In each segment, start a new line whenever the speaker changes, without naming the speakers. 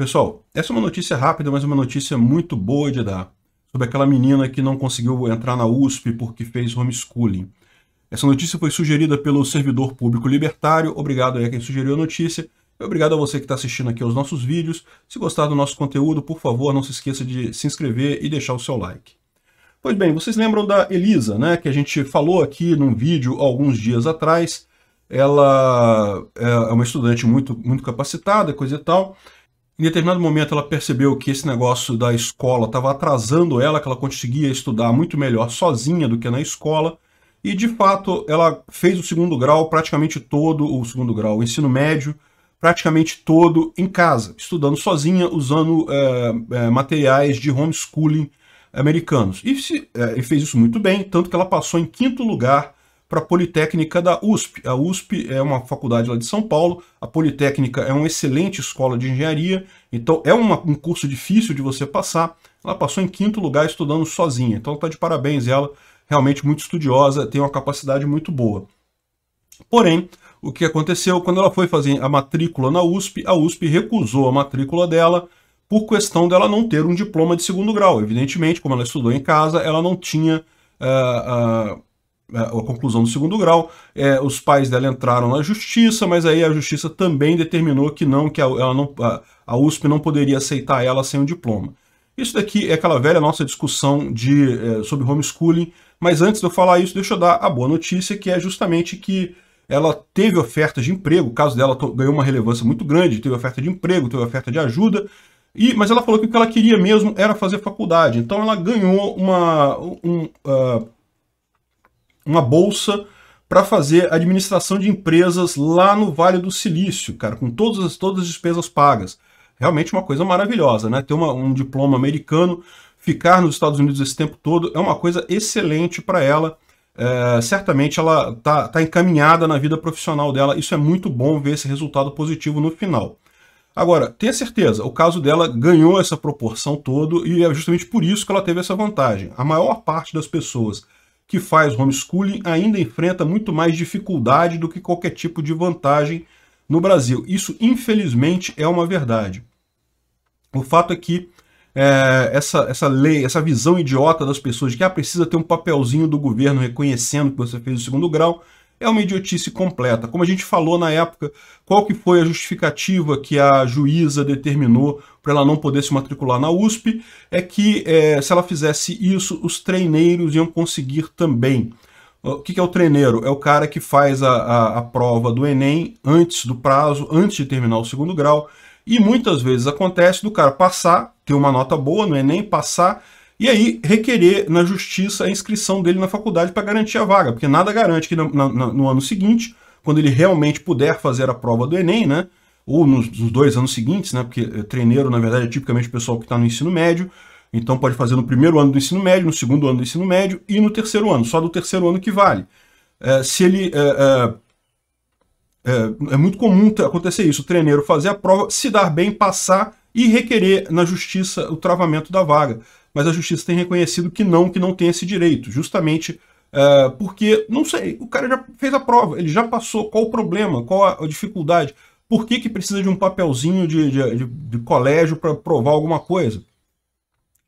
Pessoal, essa é uma notícia rápida, mas é uma notícia muito boa de dar. Sobre aquela menina que não conseguiu entrar na USP porque fez homeschooling. Essa notícia foi sugerida pelo servidor público libertário. Obrigado aí a quem sugeriu a notícia. E obrigado a você que está assistindo aqui aos nossos vídeos. Se gostar do nosso conteúdo, por favor, não se esqueça de se inscrever e deixar o seu like. Pois bem, vocês lembram da Elisa, né? Que a gente falou aqui num vídeo alguns dias atrás. Ela é, é uma estudante muito, muito capacitada, coisa e tal. Em determinado momento, ela percebeu que esse negócio da escola estava atrasando ela, que ela conseguia estudar muito melhor sozinha do que na escola. E, de fato, ela fez o segundo grau, praticamente todo o segundo grau, o ensino médio, praticamente todo em casa, estudando sozinha, usando é, é, materiais de homeschooling americanos. E, se, é, e fez isso muito bem, tanto que ela passou em quinto lugar para a Politécnica da USP. A USP é uma faculdade lá de São Paulo, a Politécnica é uma excelente escola de engenharia, então é uma, um curso difícil de você passar. Ela passou em quinto lugar estudando sozinha, então está de parabéns ela, realmente muito estudiosa, tem uma capacidade muito boa. Porém, o que aconteceu, quando ela foi fazer a matrícula na USP, a USP recusou a matrícula dela, por questão dela não ter um diploma de segundo grau. Evidentemente, como ela estudou em casa, ela não tinha uh, né, a conclusão do segundo grau. É, os pais dela entraram na justiça, mas aí a justiça também determinou que não, que a, ela não, a, a USP não poderia aceitar ela sem o um diploma. Isso daqui é aquela velha nossa discussão de, é, sobre homeschooling, mas antes de eu falar isso, deixa eu dar a boa notícia, que é justamente que ela teve oferta de emprego, o caso dela ganhou uma relevância muito grande, teve oferta de emprego, teve oferta de ajuda, e, mas ela falou que o que ela queria mesmo era fazer faculdade, então ela ganhou uma, um, uh, uma bolsa para fazer administração de empresas lá no Vale do Silício, cara, com todas as, todas as despesas pagas. Realmente uma coisa maravilhosa, né? Ter uma, um diploma americano, ficar nos Estados Unidos esse tempo todo é uma coisa excelente para ela. É, certamente ela tá, tá encaminhada na vida profissional dela. Isso é muito bom ver esse resultado positivo no final. Agora, tenha certeza, o caso dela ganhou essa proporção todo e é justamente por isso que ela teve essa vantagem. A maior parte das pessoas que faz homeschooling ainda enfrenta muito mais dificuldade do que qualquer tipo de vantagem no Brasil. Isso, infelizmente, é uma verdade. O fato é que é, essa, essa lei, essa visão idiota das pessoas de que ah, precisa ter um papelzinho do governo reconhecendo que você fez o segundo grau, é uma idiotice completa. Como a gente falou na época, qual que foi a justificativa que a juíza determinou para ela não poder se matricular na USP? É que é, se ela fizesse isso, os treineiros iam conseguir também. O que, que é o treineiro? É o cara que faz a, a, a prova do Enem antes do prazo, antes de terminar o segundo grau. E muitas vezes acontece do cara passar, ter uma nota boa no Enem, passar e aí requerer na justiça a inscrição dele na faculdade para garantir a vaga, porque nada garante que no, no, no ano seguinte, quando ele realmente puder fazer a prova do Enem, né, ou nos, nos dois anos seguintes, né, porque eh, treineiro, na verdade, é tipicamente o pessoal que está no ensino médio, então pode fazer no primeiro ano do ensino médio, no segundo ano do ensino médio e no terceiro ano, só do terceiro ano que vale. É, se ele... É, é, é muito comum acontecer isso, o treineiro fazer a prova, se dar bem, passar e requerer na justiça o travamento da vaga mas a justiça tem reconhecido que não, que não tem esse direito, justamente uh, porque, não sei, o cara já fez a prova, ele já passou, qual o problema, qual a, dificuldade, por que, que precisa de um papelzinho de, de, de, de colégio para provar alguma coisa?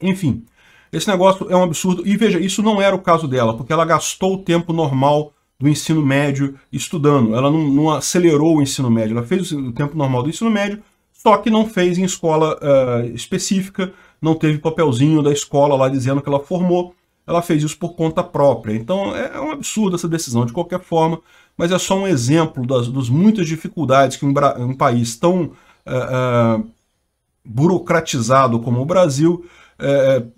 Enfim, esse negócio é um absurdo. E veja, isso não era o caso dela, porque ela gastou o tempo normal do ensino médio estudando. Ela não, não acelerou o ensino médio, ela fez o tempo normal do ensino médio, só que não fez em escola uh, específica, não teve papelzinho da escola lá dizendo que ela formou, ela fez isso por conta própria. Então é, é um absurdo essa decisão de qualquer forma, mas é só um exemplo das, das muitas dificuldades que um, um país tão uh, uh, burocratizado como o Brasil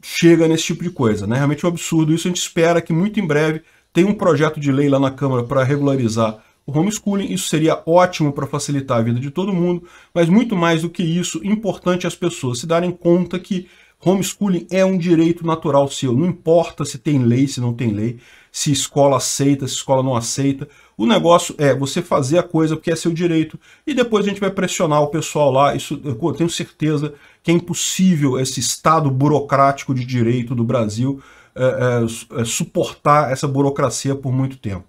chega nesse tipo de coisa. Né? Realmente é um absurdo isso, a gente espera que muito em breve tem um projeto de lei lá na Câmara para regularizar o homeschooling. Isso seria ótimo para facilitar a vida de todo mundo, mas muito mais do que isso, importante as pessoas se darem conta que homeschooling é um direito natural seu. Não importa se tem lei, se não tem lei, se escola aceita, se escola não aceita. O negócio é você fazer a coisa porque é seu direito e depois a gente vai pressionar o pessoal lá. Isso eu tenho certeza que é impossível esse estado burocrático de direito do Brasil é, é, é, suportar essa burocracia por muito tempo.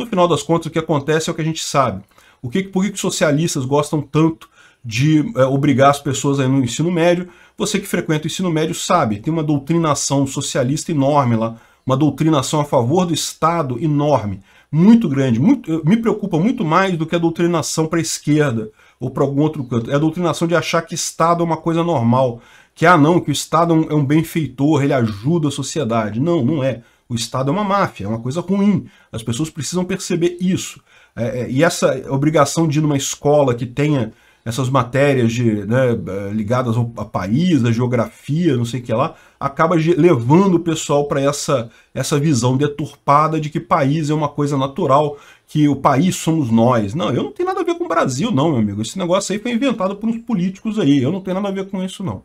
No final das contas, o que acontece é o que a gente sabe. O que, por que os socialistas gostam tanto de é, obrigar as pessoas aí no ensino médio? Você que frequenta o ensino médio sabe, tem uma doutrinação socialista enorme lá, uma doutrinação a favor do Estado enorme, muito grande. Muito, me preocupa muito mais do que a doutrinação para a esquerda ou para algum outro canto. É a doutrinação de achar que Estado é uma coisa normal, que ah não, que o Estado é um, é benfeitor, ele ajuda a sociedade. Não, não é. O Estado é uma máfia, é uma coisa ruim. As pessoas precisam perceber isso. É, é e essa obrigação de ir numa escola que tenha essas matérias de, né, eh, ligadas ao país, à geografia, não sei o que lá, acaba levando o pessoal para essa, essa visão deturpada de que país é uma coisa natural, que o país somos nós. Não, eu não tenho nada a ver com o Brasil, não, meu amigo. Esse negócio aí foi inventado por uns políticos aí. Eu não tenho nada a ver com isso, não.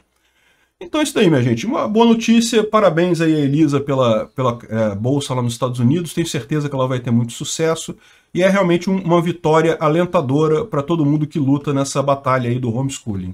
Então é isso daí, minha gente. Uma boa notícia. Parabéns aí a Elisa pela, pela é, bolsa lá nos Estados Unidos. Tenho certeza que ela vai ter muito sucesso. E é realmente um, uma vitória alentadora para todo mundo que luta nessa batalha aí do homeschooling.